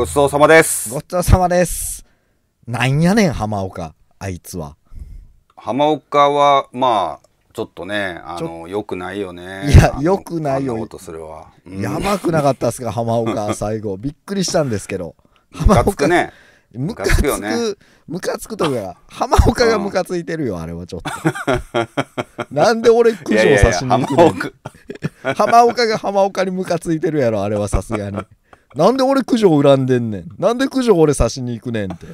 ごちそうさまです。ごちそうさまです。なんやねん、浜岡、あいつは。浜岡は、まあ、ちょっとね、あの、よくないよね。いや、よくないよ。とそれは、うん、やばくなかったっすか、浜岡、最後。びっくりしたんですけど。浜岡。ムカつく、ね、ムカつくとか、浜岡がムカついてるよ、あれはちょっと。なんで俺、駆除をさしに行くの浜岡が浜岡にムカついてるやろ、あれはさすがに。なんで俺九条恨んでんねんなんで九条俺刺しに行くねんって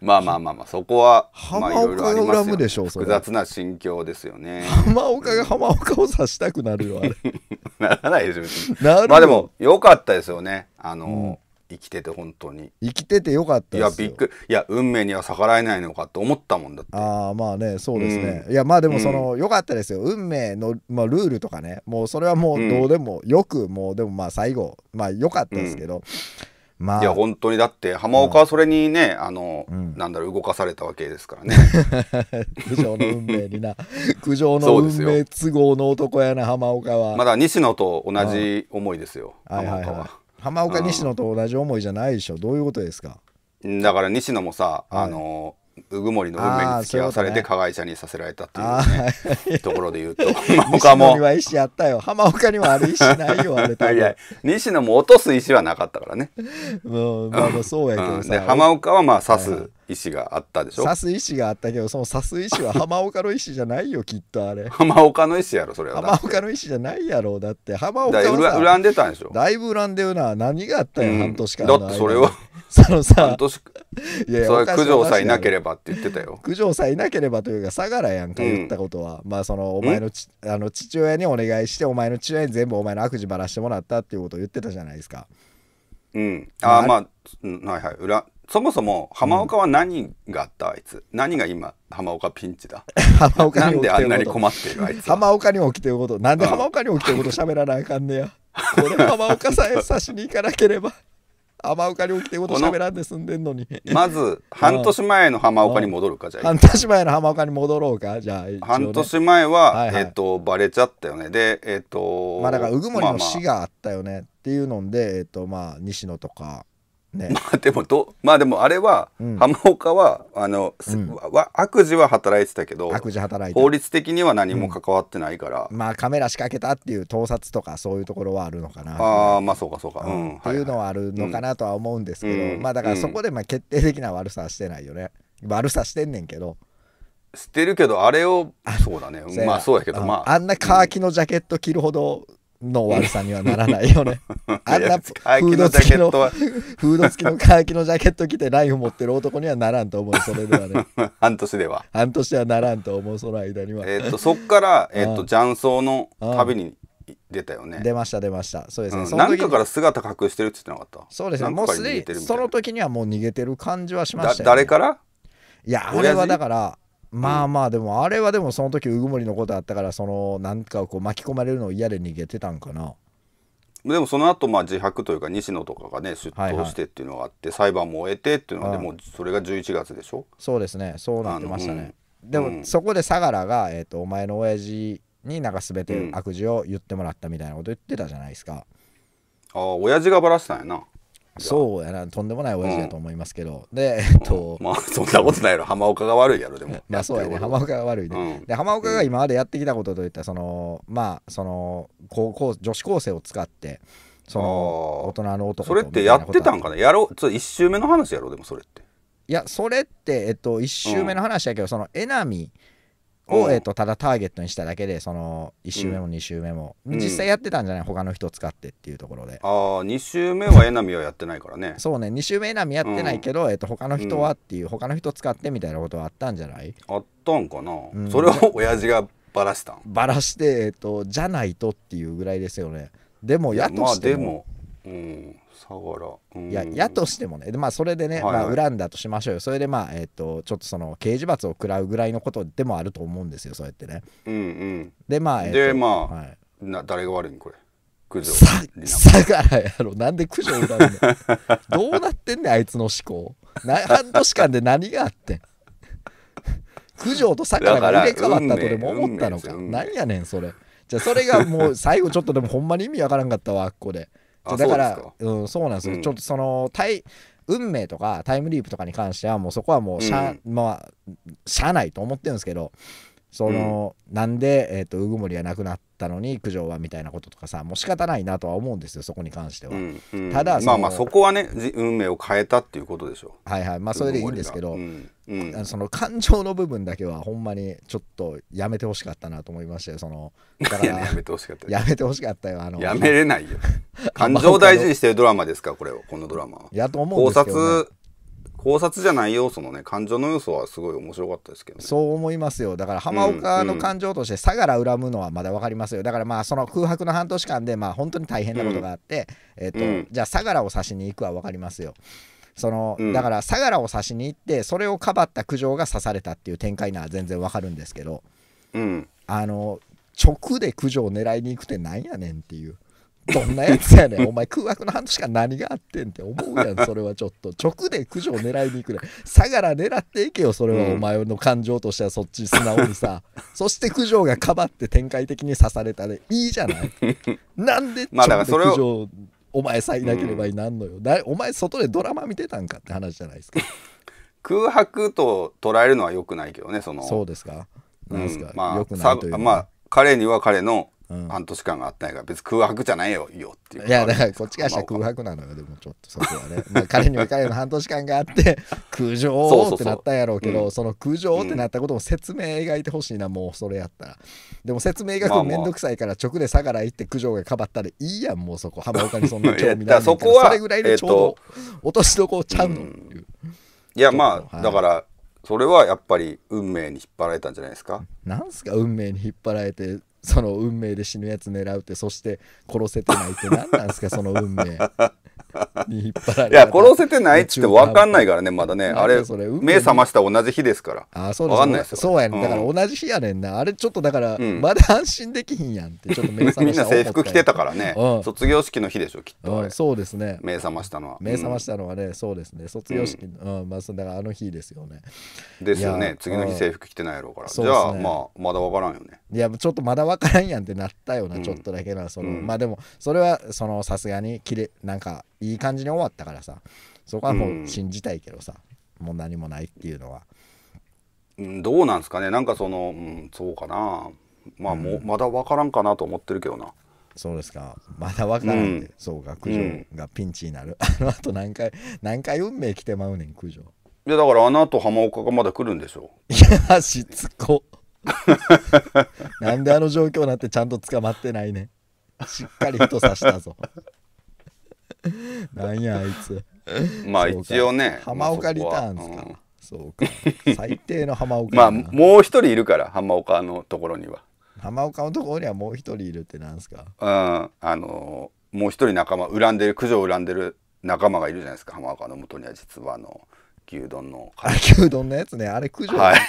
まあまあまあまあそこは浜岡を恨むでしょうそれ複雑な心境ですよね浜岡が浜岡を刺したくなるよあれならないですよまあでも良かったですよねあの、生きてて本当に生きててよかったいやびっくりいや運命には逆らえないのかと思ったもんだってああまあねそうですね、うん、いやまあでもその、うん、よかったですよ運命の、まあ、ルールとかねもうそれはもうどうでも、よくもうでもまあ最後まあよかったですけど、まあ、いや本当にだって浜岡はそれにね、うん、あの、うん、なんだろう動かされたわけですからね 苦情の運命にな 苦情の運命都合の男やな浜岡はまだ西野と同じ思いですよ、浜岡は。はいはいはい浜岡西野と同じ思いじゃないでしょ、うどういうことですかだから西野もさあの鵜久森の運命に付き合わされて加害者にさせられたっていう、ね、ところで言うと 他も西は石あったよ浜岡にもある石ないよあれいや西野も落とす石はなかったからねもうまあまあそうやけどさ、うん、浜岡はまあ刺す石があったでしょ刺す石があったけどその刺す石は浜岡の石じゃないよきっとあれ 浜岡の石やろそれは浜岡の石じゃないやろだって浜岡は恨んでたんでしょだいぶ恨んでるな何があったよ、うん、半年間だってそれはそのさ半年いやいやそれ九条さえいなければって言ってたよ九条さえいなければというか相良やんか言ったことは、うん、まあそのお前のちあの父親にお願いしてお前の父親に全部お前の悪事ばらしてもらったっていうことを言ってたじゃないですかうんああまあ、はいはい裏そもそも浜岡は何があった、あいつ何が今浜岡ピンチだ浜岡なんであんなに困っているあいつ浜岡に起きてることなんで浜岡に起きてること喋らなあかんねや、これ浜岡さえ差しに行かなければ浜岡に起きてこと喋らんで済んでんのにまず 半年前の浜岡に戻るかじゃ半年前の浜岡に戻ろうかじゃあ、ね、半年前は、はいはい、えっ、ー、とバレちゃったよねでえっ、ー、とまあだから鵜久森の死があったよねっていうので、えっ、ー、とまあ西野とかね、まあでもどまあでもあれは、うん、浜岡はあの、うん、悪事は働いてたけど悪事働い法律的には何も関わってないから、うん、まあカメラ仕掛けたっていう盗撮とかそういうところはあるのかなああまあそうかそうか、うんっていうのはあるのかなとは思うんですけど、まあだからそこでまあ決定的な悪さはしてないよね、悪さしてんねんけどしてるけどあれをそうだねまあそうやけどまああんな乾きのジャケット着るほどの悪さにはならないよね。あんなフードットは。フード付き のーきのジャケット着てナイフ持ってる男にはならんと思う、それではね。半年では。半年はならんと思う、その間には。えっと、そっから、えっ、と、雀荘の旅に出たよね。出ました、出ました。そうですね。何かから姿隠してるって言ってなかったそうですね。もうすでに、その時にはもう逃げてる感じはしました、誰からいや、あれはだから、まあまあでもあれはでもその時鵜久森のことあったからそのなんかこう巻き込まれるの嫌で逃げてたんかなでもその後まあ自白というか西野とかがね出頭してっていうのがあって、裁判も終えてっていうのはでもそれが11月でしょそうですねそうなってましたね、うん、でもそこで相良が、えーと「お前の親父になんか全て悪事を言ってもらった」みたいなこと言ってたじゃないですか、うん、ああ親父がバラしたんやなそうやなとんでもない親父だと思いますけど、うん、でえっと、うん、まあそんなことないやろ浜岡が悪いやろでも まあそうやね浜岡が悪いね、うん、で浜岡が今までやってきたことといったらそのまあその高校女子高生を使ってその大人の男それってやってたんかなやろう1周目の話やろでもそれっていやそれってえっと1周目の話やけど、そのえなみ。を、えーと、ただターゲットにしただけでその1周目も2周目も、うん、実際やってたんじゃない他の人使ってっていうところでああ2周目はえなみはやってないからねそうね2周目えなみやってないけど、うん、えーと、他の人はっていう、他の人使ってみたいなことはあったんじゃないあったんかな、うん、それを 親父がバラしたんバラしてえっ、ー、とじゃないとっていうぐらいですよねでもやとしても、まあ、でもうん、相良、うん、いややとしてもねまあそれでね、はいはい、まあ、恨んだとしましょうよそれでまあえっ、ー、とちょっとその刑事罰を食らうぐらいのことでもあると思うんですよそうやってねうんうんでまあ、えー、でまあ、はい、な誰が悪いんこれ九条さからやろなんで九条恨んだどうなってんねんあいつの思考な半年間で何があって九条とさからが入れ替わったとでも思ったのかか何やねんそれじゃあそれがもう最後ちょっとでもほんまに意味わからんかったわここで。だからう、うん、そうなんですよ、うん、ちょっとその対運命とかタイムリープとかに関してはもうそこはもうしゃ、うん、まあしゃあないと思ってるんですけどその、うん、なんで、えと、鵜久森が亡くなっったのに苦情はみたいなこととかさもう仕方ないなとは思うんですよそこに関しては、うんうん、ただまあまあそこはね運命を変えたっていうことでしょうはいはいまあそれでいいんですけど、うんうん、その感情の部分だけはほんまにちょっとやめてほしかったなと思いましてそのだからやめてほしかったやめてほしかったよあのやめれないよ 感情を大事にしてるドラマですかこれをこのドラマはやと思うんですけど、ね、考察考察じゃない要素のね感情の要素はすごい面白かったですけど、ね、そう思いますよだから浜岡の感情として相良恨むのはまだ分かりますよだからまあその空白の半年間でまあ本当に大変なことがあって、うん、えーと、うん、じゃあ相良を刺しに行くは分かりますよその、だから相良を刺しに行ってそれをかばった苦情が刺されたっていう展開なら全然分かるんですけど、うん、あの直で苦情を狙いに行くってなんやねんっていう。どんなやつやねん。お前空白の半年間何があってんって思うやん、それはちょっと。直で駆除を狙いに行くで。相良狙っていけよ、それは。お前の感情としてはそっち素直にさ。そして九条がかばって展開的に刺されたで、いいじゃない。なんで直で九条、お前さえいなければいなんのよ。だお前外でドラマ見てたんかって話じゃないですか。空白と捉えるのはよくないけどね、その。そうですか。なですか。うん、まあ、彼には彼の半年間があったんやから別に空白じゃないよよっていういやだからこっちからしたら空白なのよでもちょっとそこはね、まあ、彼には彼の半年間があって空情ってなったんやろうけどその空情ってなったことも説明描いてほしいなもうそれやったらでも説明描く面倒くさいから直で相良行って苦情がかばったらいいやんもうそこ浜岡にそんな興味ないそこはそれぐらいでちょうど落としどころちゃうの、ういやまあ、だからそれはやっぱり運命に引っ張られたんじゃないですか。なんすか運命に引っ張られてその運命で死ぬやつ狙うってそして殺せてないって何なんですかその運命に 引っ張られいや殺せてないっつって分かんないからねまだねあれ目覚ました同じ日ですからあそう分かんないですそうやね、うん、だから同じ日やねんなあれちょっとだから、うん、まだ安心できひんやんってちょっと目覚ました みんな制服着てたからね、うん、卒業式の日でしょきっと、そうですね目覚ましたのは目覚ましたのはね、そうですね卒業式うん、まあそだからあの日ですよねですよね次の日制服着てないやろうから、じゃあ、ね、まあまだ分からんよねいやちょっとまだ分からんやんってなったような、ちょっとだけなその、まあでもそれはそのさすがにきれなんかいい感じに終わったからさそこはもう信じたいけどさ、うん、もう何もないっていうのは。どうなんですかねなんかその、うん、そうかなまあ、うん、もまだ分からんかなと思ってるけどなそうですかまだ分からんうん、そうか九条がピンチになる、あ のあと何回何回運命来てまうねん九条いやだからあのあと浜岡がまだ来るんでしょいやしつこなんであの状況なんてちゃんと捕まってないねしっかり人刺したぞ なんやあいつ まあ一応ね浜岡リターンすか、そうか 最低の浜岡まあもう一人いるから浜岡のところには浜岡のところにはもう一人いるってなんですかうんあのー、もう一人仲間恨んでる九条を恨んでる仲間がいるじゃないですか浜岡のもとには実はあの牛丼のあ牛丼のやつねあれ九条、はい、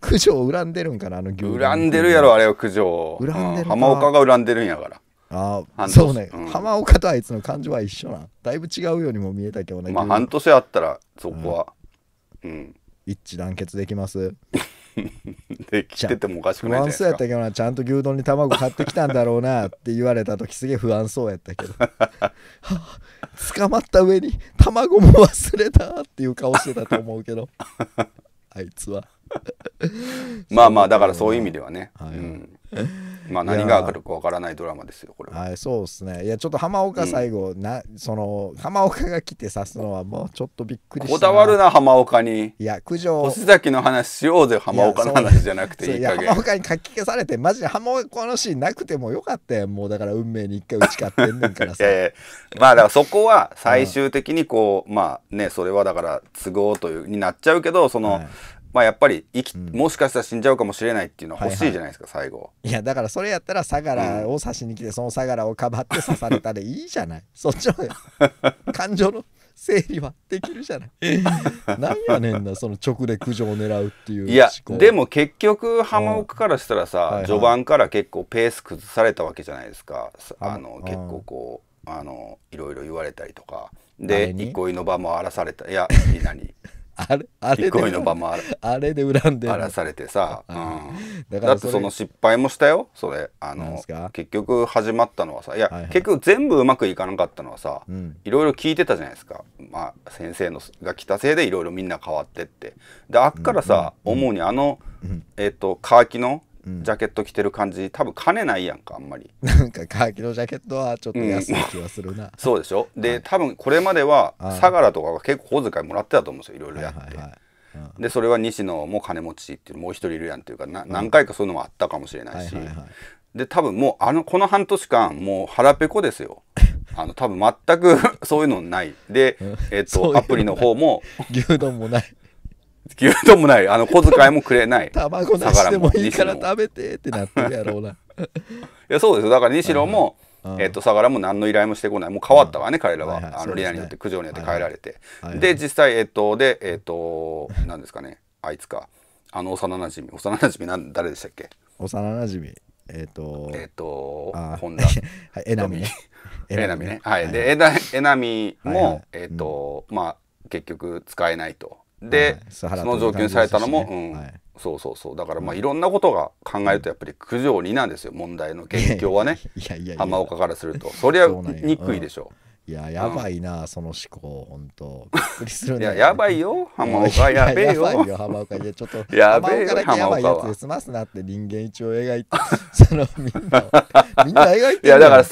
九条恨んでるんかなあの牛丼恨んでるやろあれは九条、うん、浜岡が恨んでるんやからああそうね、うん、浜岡とあいつの感情は一緒なだいぶ違うようにも見えたけどねまあ半年あったらそこは、うん、うん、一致団結できます できててもおかしくないですか不安そうやったけどなちゃんと牛丼に卵買ってきたんだろうなって言われた時すげえ不安そうやったけど捕まった上に卵も忘れたっていう顔してたと思うけど あいつはまあまあだからそういう意味ではね、はい、うんまあ何が当たるかわからないドラマですよこれは、はい、そうですねいやちょっと浜岡最後、うん、なその浜岡が来て指すのはもうちょっとびっくりしたこだわるな浜岡にいや九条星崎の話しようぜ浜岡の話じゃなくていい加減浜岡にかき消されてマジで浜岡のシーンなくてもよかったよもうだから運命に一回打ち勝ってんねんからさえー、まあだからそこは最終的にこう、うん、まあねそれはだから都合というになっちゃうけどその、はいまあやっぱり生き、うん、もしかしたら死んじゃうかもしれないっていうのは欲しいじゃないですか、はいはい、最後いやだからそれやったら相良を刺しに来て、その相良をかばって刺されたでいいじゃない そっちの感情の整理はできるじゃない何 やねんなその直で苦情を狙うっていういやでも結局浜奥からしたらさ、はいはい、序盤から結構ペース崩されたわけじゃないですかあの結構こうあのいろいろ言われたりとかで憩いの場も荒らされたいや 何あれあれで恋の場もあるあれで恨んで荒らされてさ、うん、だってその失敗もしたよそれあの結局始まったのはさいや、結局全部うまくいかなかったのはさ、いろいろ聞いてたじゃないですか、まあ、先生のが来たせいでいろいろみんな変わってってであっからさ、思う主にあの、えっ、ー、カーキのジャケット着てる感じ、うん、多分兼ねないやんかあんまり なんかカーキのジャケットはちょっと安い気がするな、うん、そうでしょで、はい、多分これまでは相良とかが結構小遣いもらってたと思うんですよいろいろやって、はいはいはいうん、でそれは西野も金持ちっていうもう一人いるやんっていうかな何回かそういうのもあったかもしれないし、はいはいはい、で多分もうあのこの半年間もう腹ペコですよ あの多分全く そういうのないで、えっと、アプリの方も牛丼もない給料もない。あの、小遣いもくれない。卵なしでもいいから食べてってなってるやろうな。いや、そうですだから西野も、えっと、相良も何の依頼もしてこない。もう変わったわね、彼らは。はいはい、あリアによって、ね、苦によって帰られて。はいはい、で、実際、えっと、で、えっと、何ですかね、あいつか。あの幼なじみ幼なじみ誰でしたっけ幼なじみえっ、とえっ、と本田えなみねえなみねはい、でえなみも、えっ、とまあ結局使えないとで、はい、その上級にされたのも、ね、うん、はい、そうそうそうだからまあいろんなことが考えるとやっぱり九条になんですよ問題の元凶はね 浜岡からするとそりゃ憎いでしょう。いや、やばいな、うん、その思考、本当。びっくりするね。いや、やばいよ、浜岡、やべえよ。やばいよ、浜岡。いや、ちょっと、やべえよ、浜岡やつで済ますなって人間一応描いて、その、みんな、みんな描いてるやんか。いや、だから、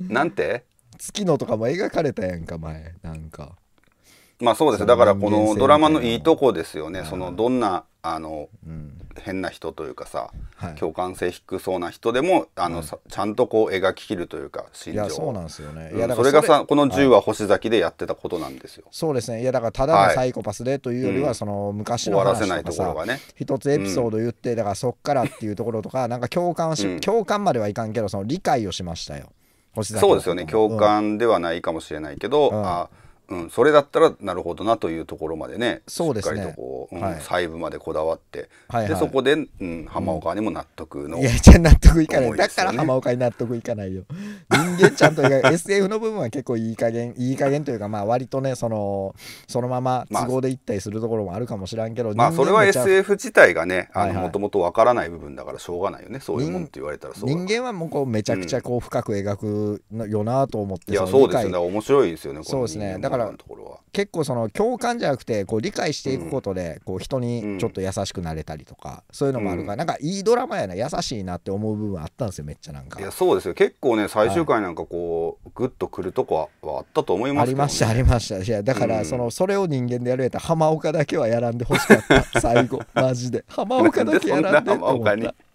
なんて月のとかも描かれたやんか、前、なんか。まあそうですだからこのドラマのいいとこですよねそのどんなあの、うん、変な人というかさ、はい、共感性低そうな人でもあの、ちゃんとこう描ききるというか心情そうなんですよね、うん、それがさこの10は星崎でやってたことなんですよ、はい、そうですねいやだからただのサイコパスでというよりは、その昔の話とかさ一、ね、つエピソード言って、だからそっからっていうところとか、うん、なんか共感し、共感まではいかんけどその理解をしましたよそうですよね共感ではないかもしれないけど、あうん、それだったらなるほどなというところまでねそうですねしっかりとこう、うんはい、細部までこだわって、はいはい、でそこで、うん、浜岡にも納得の、うん、いやじゃ納得いかない、ね、だから浜岡に納得いかないよ人間ちゃんと SF の部分は結構いい加減いい加減というかまあ割とねそのそのまま都合でいったりするところもあるかもしらんけど、まあ、それは SF 自体がねもともとわからない部分だからしょうがないよねそういうもんって言われたらそう人間はもうこうめちゃくちゃこう深く描くよなと思って、うん、いやそうですね面白いですよねそうですねだからから結構その共感じゃなくてこう理解していくことでこう人にちょっと優しくなれたりとか、そういうのもあるから、なんかいいドラマやな優しいなって思う部分あったんですよめっちゃなんかいやそうですよ結構ね最終回なんかこう、はい、グッとくるとこははあったと思いますありましたありましたいやだからその、それを人間でやるやったら浜岡だけはやらんでほしかった最後マジで浜岡だけやらんでほしかった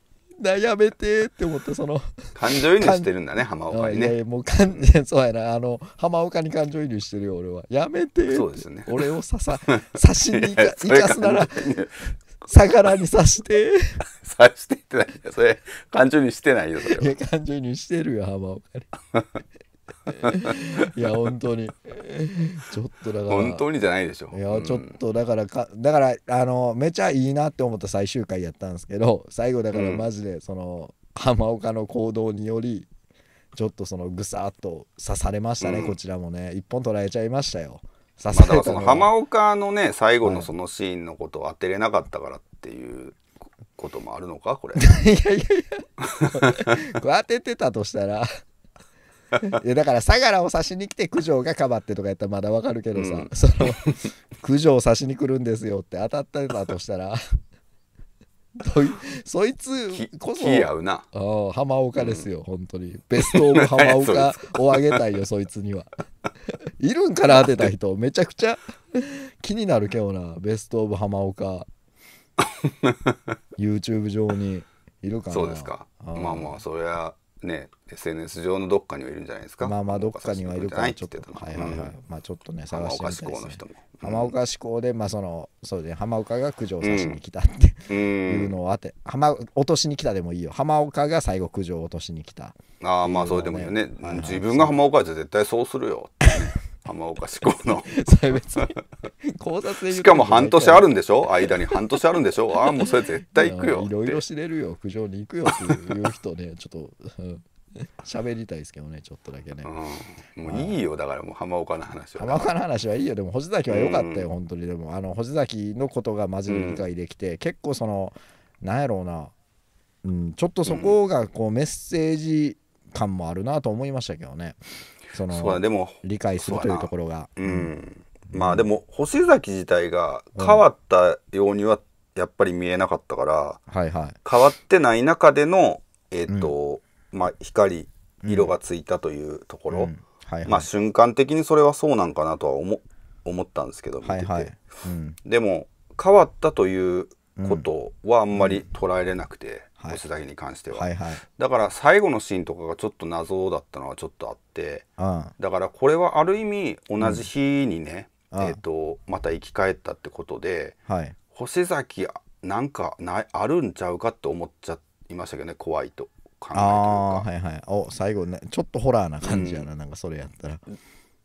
なやめてって思ってその感情移入してるんだね浜岡にねいやもうかんそうやなあの浜岡に感情移入してるよ俺はやめてそうですね俺をささ 刺しにいかいかすなら魚に刺して刺してってないそれ感情移入してないよそれ感情移入してるよ浜岡にいや本当にちょっとだから本当にじゃないでしょいやちょっとだからかだからあのめちゃいいなって思った最終回やったんですけど最後だからマジでその、うん、浜岡の行動によりちょっとそのぐさっと刺されましたね、うん、こちらもね一本取られちゃいましたよ刺されたの、ま浜岡のね最後のそのシーンのことを当てれなかったからっていう、こともあるのかこれ いやいやいや当ててたとしたらいやだから相良を差しに来て九条がかばってとかやったらまだわかるけどさ、うん、その九条を差しに来るんですよって当たっただとしたらそいつこそ合うな浜岡ですよ、うん、本当にベストオブ浜岡をあげたいよ そいつにはいるんかな当てた人めちゃくちゃ気になるけどなベストオブ浜岡 YouTube 上にいるかなそうですかまあまあそりゃね SNS 上のどっかにはいるんじゃないですかまあまあどっかにはいるからちょっといまあちょっとね探してみたいですね浜岡志向でまあそのそうで浜岡が苦情を刺しに来たっていうのをあて浜落としに来たでもいいよ浜岡が最後苦情を落としに来たああまあそれでもいいよね、自分が浜岡じゃ絶対そうするよって浜岡志向の 別に 考察でしかも半年あるんでしょ間に半年あるんでしょああもうそれ絶対行くよいろいろ知れるよ苦情に行くよっていう人ね ちょっと喋りたいですけどねちょっとだけね、うん、もういいよだからもう浜岡の話は浜岡の話はいいよでも星崎は良かったよ、うん、本当にでもあの星崎のことがマジで理解できて、うん、結構そのなんやろうな、うん、ちょっとそこがこうメッセージ感もあるなと思いましたけどね、そのでも理解するというところが。うん、うん、まあでも星崎自体が変わったようにはやっぱり見えなかったから、うん、はいはい、変わってない中での、えーと、うん、まあ、光色がついたというところ、はいはい、まあ、瞬間的にそれはそうなんかなとは思思ったんですけど見てて、はいはいでも変わったということはあんまり捉えれなくて、だけに関しては、はいはいはい、だから最後のシーンとかがちょっと謎だったのはちょっとあって、うん、だからこれはある意味同じ日にね、うん、えーと、また生き返ったってことで、はい、星崎なんかないあるんちゃうかって思っちゃいましたけどね怖いと考えといあはいはい、お最後ねちょっとホラーな感じやな、うん、なんかそれやったら。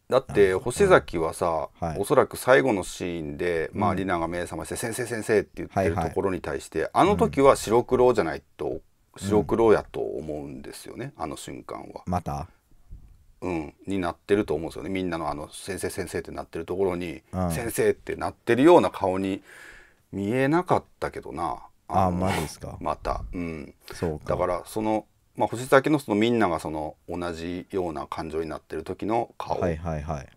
だって星崎はさ、はい、おそらく最後のシーンで、まあ、リナが目覚まして「先生先生」って言ってるところに対して、はいはい、あの時は白黒じゃないと白黒やと思うんですよね、うん、あの瞬間は。またうん、になってると思うんですよねみんなのあの「先生先生」ってなってるところに「うん、先生」ってなってるような顔に見えなかったけどなああマジですかまた、うん、そうだからそのまあ、星崎のそのみんながその同じような感情になってる時の顔、はいはいはい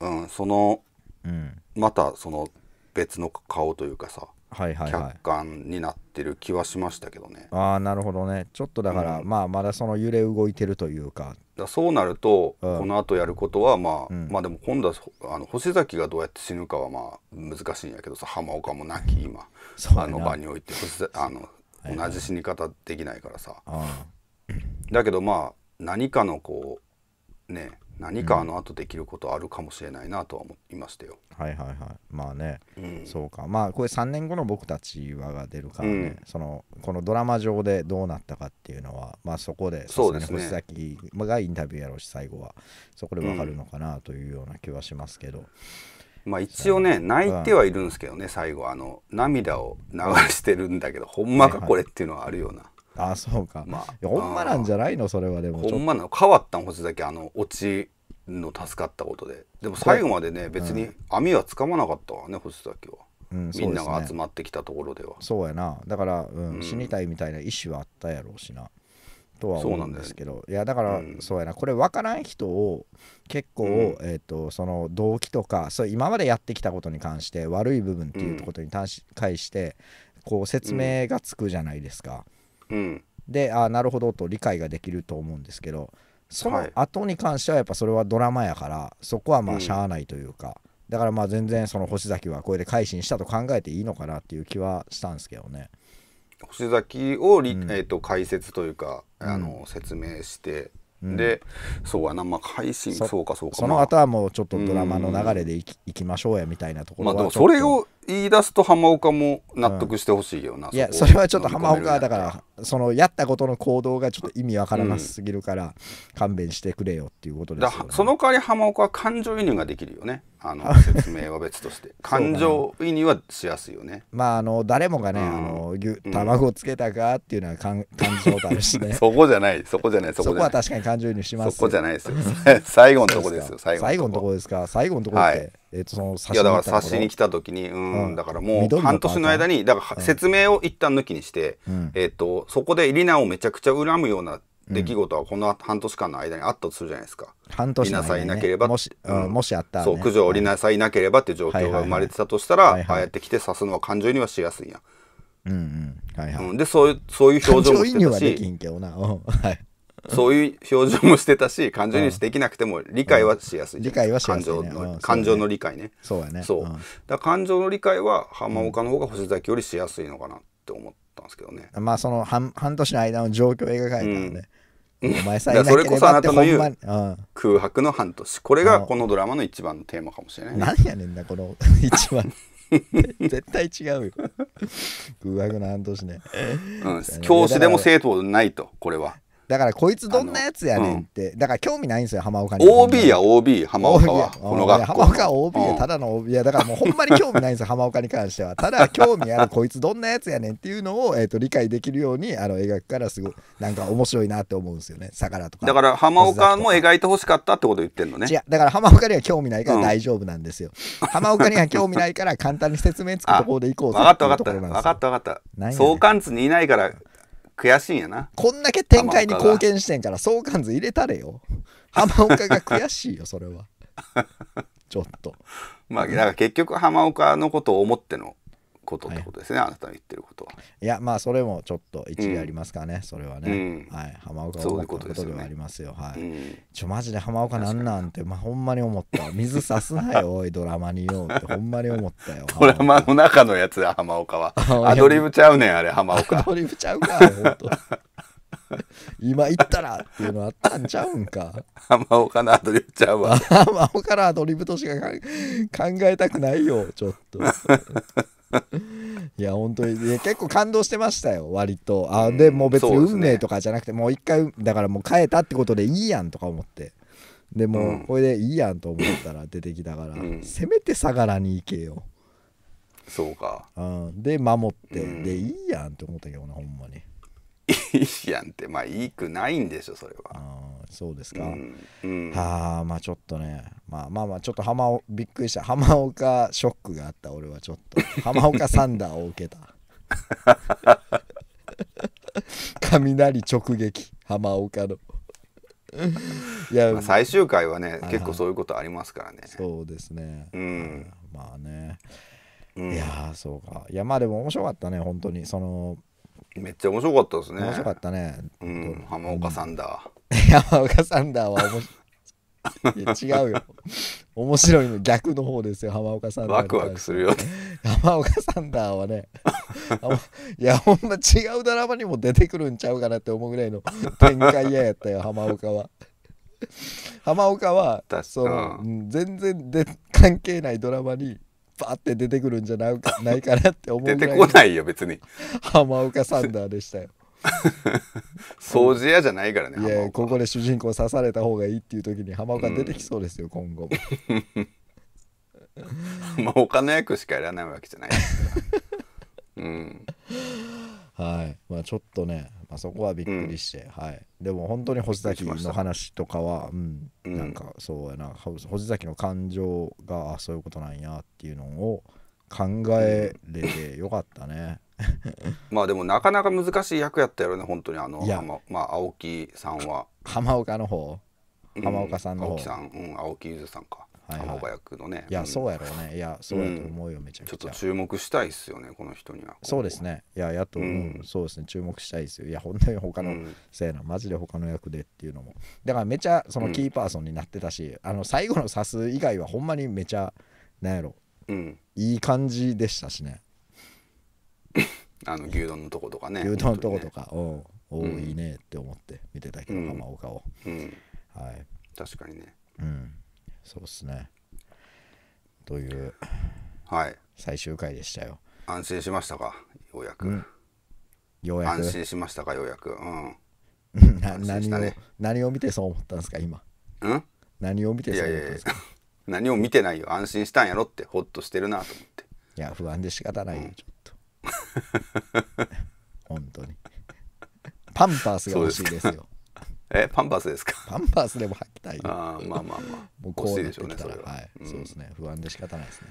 うん、その、うん、またその別の顔というかさ、はいはいはい、客観になってる気はしましたけどねああなるほどねちょっとだから、うん、まあまだその揺れ動いてるというかだそうなると、うん、このあとやることはまあ、うん、まあでも今度はあの星崎がどうやって死ぬかはまあ難しいんやけどさ浜岡も亡き今あの場においてあの同じ死に方できないからさ、はいはいだけどまあ何かのこうね何かあの後できることあるかもしれないなとは思いましたよ、うん、はいはいはいまあね、うん、そうかまあこれ3年後の僕たちはが出るからね、うん、そのこのドラマ上でどうなったかっていうのはまあそこでそうですね星崎がインタビューやろうし最後はそこでわかるのかなというような気はしますけど、まあ一応ね泣いてはいるんですけどね、最後あの涙を流してるんだけど、ほんまかこれっていうのはあるような、はいはいあそうかまあほんまなんじゃないのそれはでもほんまなの変わったん星だけあのオチの助かったことででも最後までね別に網はつかまなかったわね、星崎は、うん、ね、みんなが集まってきたところではそうやなだから、うん、うん、死にたいみたいな意思はあったやろうしなとは思うんですけど、ね、いやだから、うん、そうやなこれ分からん人を結構、うん、えーと、その動機とかそう今までやってきたことに関して悪い部分っていうことに対し,、てこう説明がつくじゃないですか。うん、でああなるほどと理解ができると思うんですけどその後に関してはやっぱそれはドラマやからそこはまあしゃあないというか、うん、だからまあ全然その星崎はこれで改心したと考えていいのかなっていう気はしたんですけどね。星崎を、うん、えー、と解説というか、あの説明してで、うん、そうやな、まあ、配信、そうか、そうか。その後はもうちょっとドラマの流れでいき,、いきましょうやみたいなところは、まあ、それを言い出すと浜岡も納得してほしいよな、うん、いやそれはちょっと浜岡だからそのやったことの行動がちょっと意味わからなすぎるから、勘弁してくれよっていうことですよ、ね、だその代わり浜岡は感情移入ができるよねあの 説明は別として 感情移入はしやすいよねまああの誰もがね、うん、あの卵つけたかっていうのは 感情だしねそこじゃないそこじゃないそこは確かに感情移入しますそこじゃないですよ最後のとこですよ最後のとこですか最後のとこって、はいえー、とそのいやだから察しに来た時にうん、うん、だからもう半年の間にだから説明を一旦抜きにして、うん、えーと、そこでリナをめちゃくちゃ恨むような出来事はこの半年間の間にあったとするじゃないですか。半年間なければもし,、うん、もしあった、ね、そう駆除をりなさいなければっていう状況が生まれてたとしたら、はいはいはい、ああやって来て刺すのは感情にはしやすいやん。うんうんはいでそういうそういう表情もしてたし。感情移入はできんけどな。はいそういう表情もしてたし感情入手できなくても理解はしやすいい、うん、理解はしやすい、感情の、うん、感情の理解ねそうやねそう、うん、だ感情の理解は浜岡の方が星崎よりしやすいのかなって思ったんですけどね、まあその半半年の間の状況を描かれたので、お前さえそれこそあなたの言う空白の半年これがこのドラマの一番のテーマかもしれない、ね、何やねんなこの 一番絶対違うよ空白の半年ね、うん、教師でも生徒でもないとこれはだからこいつどんなやつやねんって、だから興味ないんですよ浜岡に OB や OB 浜岡はこの学校浜岡 OB やただの OB やだからもうほんまに興味ないんですよ浜岡に関してはただ興味あるこいつどんなやつやねんっていうのを、えーと、理解できるようにあの描くからすごいなんか面白いなって思うんですよね魚とかだから浜岡も描いてほしかったってこと言ってんのねいや、だから浜岡には興味ないから大丈夫なんですよ、うん、浜岡には興味ないから簡単に説明つくところでいこうぜ分かった分かった分かった分かった相関図にいないから悔しいんやなこんだけ展開に貢献してんから相関図入れたれよ浜岡が悔しいよそれは ちょっとまあだから結局浜岡のことを思ってのことってことですね、はい、あなたの言ってることは。いやまあそれもちょっと一理ありますからね、うん、それはね、うん、はい、浜岡音楽のことではありますよ、はい、うん、ちょマジで浜岡なんなんて、まあ、ほんまに思った水さすなよ おいドラマにようってほんまに思ったよドラマの中のやつや浜岡は アドリブちゃうねんあれ浜岡 アドリブちゃうか本当今言ったらっていうのあったんちゃうんか浜岡のアドリブちゃうわ浜岡のアドリブとしか考えたくないよちょっといや本当に 結構感動してましたよ割とあでも別に運命とかじゃなくて、もう一回だからもう変えたってことでいいやんとか思ってでもこれでいいやんと思ったら出てきたから、せめて相良に行けよそうか、うん、で守って、でいいやんって思ったけどなほんまに いいやんってまあいいくないんでしょそれはそうですか、うんうん、はあまあちょっとねまあまあまあちょっと浜をびっくりした浜岡ショックがあった俺はちょっと浜岡サンダーを受けた 雷直撃浜岡のいや、最終回はね結構そういうことありますからねそうですねうんまあね、うん、いやそうかいやまあでも面白かったね本当にそのめっちゃ面白かったですね面白かったねうん浜岡サンダー、浜岡サンダーは面白い違うよ 面白いの逆の方ですよ浜岡サンダーワクワクするよ、浜岡サンダーはねいやほんま違うドラマにも出てくるんちゃうかなって思うぐらいの展開嫌やったよ浜岡は浜岡はその、うん、全然で関係ないドラマにバーって出てくるんじゃないか ないかなって思う出てこないよ別に浜岡サンダーでしたよ 掃除屋じゃないからねいやここで主人公刺された方がいいっていう時に浜岡出てきそうですよ、うん、今後も ま他の役しかやらないわけじゃないですうんはいまあ、ちょっとね、まあ、そこはびっくりして、うん、はい、でも本当に星崎の話とかは、ううん、なんかそうやな星崎の感情があそういうことなんやっていうのを考えれてよかったね。まあでもなかなか難しい役やったやろね本当にあのま、まあ、青木さんは。浜岡の方浜岡さんの方、うん、青木さん、うん、青木ゆずさんか。卵が役のね、いや、そうやろうねいやそうやと思うよ、めちゃくちゃちょっと注目したいっすよねこの人にはそうですねいややと、うんそうですね注目したいっすよいや本当に他のせいな、マジで他の役でっていうのもだからめちゃそのキーパーソンになってたし、あの最後の刺す以外はほんまにめちゃなんやろ、うん、いい感じでしたしね あの牛丼のとことかね牛丼のとことか、おおいいねって思って見てたけど、うん、浜岡を、はい確かにねうんそうですねというはい最終回でしたよ安心しましたかようやく、うん、ようやく安心しましたかようやくうん な、何を、何を見てそう思ったんですか今うん何を見てそう思ったんですかいやいやいや 何を見てないよ安心したんやろってほっとしてるなと思っていや不安で仕方ないよ、うん、ちょっと 本当にパンパースが欲しいですよえパンパースですかパンパースでも履きたいあまあまあまあもうこうなってきたら、ね、はい、うん、そうですね不安で仕方ないですね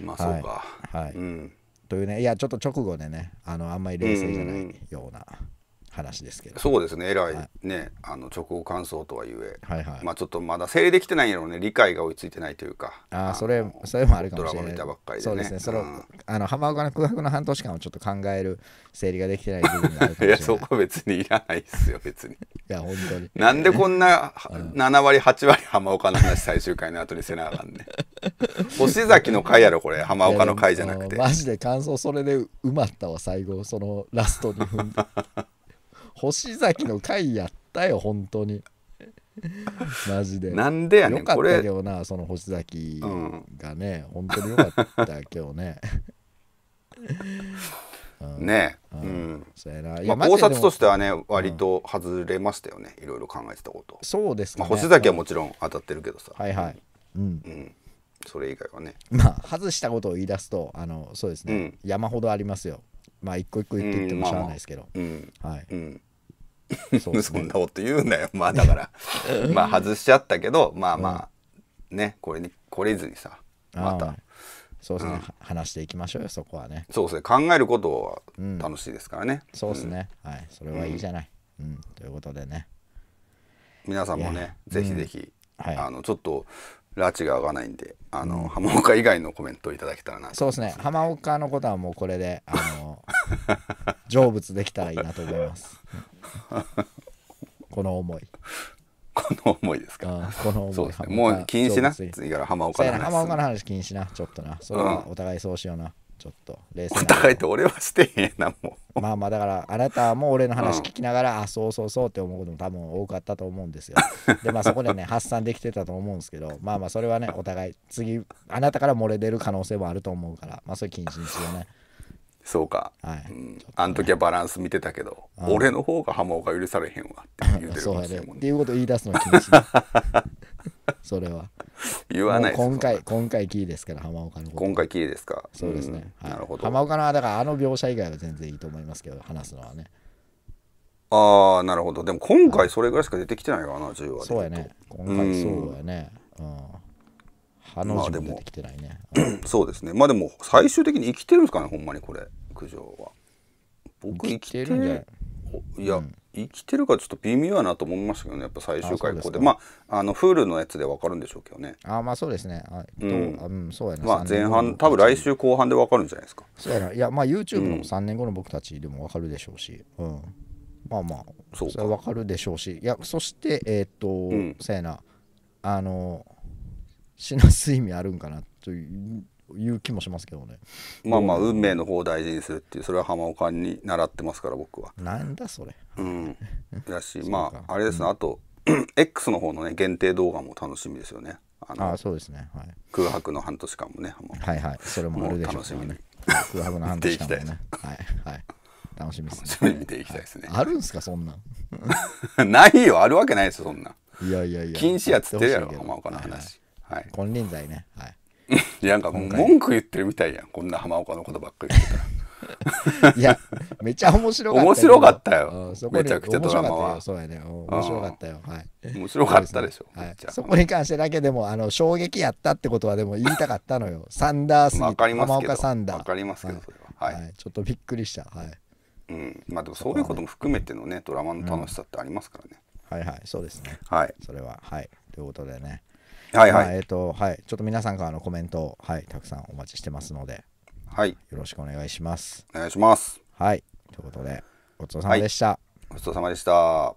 まあそうかはい、はいうん、というねいやちょっと直後でねあのあんまり冷静じゃないような、うん話ですけどそうですねえらい、はい、ねあの直後感想とはいえ、はいはい、まあちょっとまだ整理できてないんやろうね理解が追いついてないというかあそれそれもあるかもしれないドラン見たばっかりで、ね、そうですねその、うん、あの浜岡の空白の半年間をちょっと考える整理ができてない部分があるかもしれないいやそこ別にいらないですよ別に いや本当になんでこんな7 割8割浜岡の話最終回の後にせなあかんね 星崎の回やろこれ浜岡の回じゃなくてマジで感想それで埋まったわ最後そのラスト2分星崎の回やったよ本当に マジでなんでやねんよかったけどなその星崎がね、本当によかったけどねねえ、うんそうやないまあ、考察としてはね割と外れましたよねいろいろ考えてたこと、そうですか、まねあ、星崎はもちろん当たってるけどさ、はいはい、うん、うん、それ以外はねまあ外したことを言い出すとあのそうですね、うん山ほどありますよまあ一個一個言っていってもしゃあないですけど、うんはいうんそそんなこと言うんだよ まあだからまあ外しちゃったけどまあまあねこれにこれずにさまたそうですね、うん、話していきましょうよそこはねそうですね考えることは楽しいですからね、うん、そうですね、うん、はいそれはいいじゃない、うんということでね皆さんもねぜひぜひ、はい、あのちょっと拉致が合わないんであの、浜岡以外のコメントいただけたらな、そうですね浜岡のことはもうこれであの 成仏できたらいいなと思います この思い。この思いですか。この思い。そうですね。もう気にしな。次から浜岡の話。浜岡の話気にしな。ちょっとな。それはお互いそうしような。ちょっと冷静な。お互いって俺はしてへんな、もう。まあまあだから、あなたも俺の話聞きながら、あ、そうそうそうって思うことも多分多かったと思うんですよ。で、まあそこでね、発散できてたと思うんですけど、まあまあそれはね、お互い、次、あなたから漏れ出る可能性もあると思うから、まあそれ禁止にしようね。そうか、はいうん、ね、あの時はバランス見てたけど、はい、俺の方がハモが許されへんわって言うてるかもしれんもんね。っていうこと言い出すの気持ち それは。言わない今回、今回キーですから、浜岡のこと。今回キーですか。そうですね。うん、はい、なるほど。浜岡の、だからあの描写以外は全然いいと思いますけど、話すのはね。ああ、なるほど。でも今回それぐらいしか出てきてないからな、10話そうやね。今回そうやね。うん、うんハの字もそうですねまあでも最終的に生きてるんですかねほんまにこれ白は僕生きてるんじゃないいや、うん、生きてるかちょっと微妙やなと思いましたけどねやっぱ最終回こうでまああの Hulu のやつで分かるんでしょうけどねあまあそうですねあ、うん、うん、そうやな、まあ、前半多分来週後半で分かるんじゃないですかそうやないやまあ YouTube の3年後の僕たちでも分かるでしょうし、うん、うん、まあまあそうそれは分かるでしょうしいやそしてえー、っと、うん、そうやなあの死なす意味あるんかなといういう気もしますけどねまあまあ運命の方を大事にするっていうそれは浜岡に習ってますから僕はなんだそれうん だしまああれですね、うん、あと X の方のね限定動画も楽しみですよねあそうですね、はい、空白の半年間もねはいはいそれもあるでしょう、ね、楽しみね空白の半年間もねはいはい楽しみですね見ていきたいですね、はい、あるんすかそんな ないよあるわけないですよそんないやいやいや禁止やつってるやろ浜岡の話、はい、金輪際ねはい なんか文句言ってるみたいやんこんな浜岡のことばっかり言ってたら。いや、めちゃ面白かった。面白かったよ。めちゃくちゃドラマは。そうやね。面白かったよ。はい。面白かったでしょ。はい。そこに関してだけでも、あの、衝撃やったってことはでも言いたかったのよ。サンダース、ま浜岡サンダー。わかりますけど、それは。はい。ちょっとびっくりした。はい。うん。まあでもそういうことも含めてのね、ドラマの楽しさってありますからね。はいはい、そうですね。はい。それは、はい。ということでね。はいはい、まあ、えっ、ー、とはいちょっと皆さんからのコメントをはいたくさんお待ちしてますのではいよろしくお願いしますお願いしますはいということでごちそうさまでした、はい、ごちそうさまでした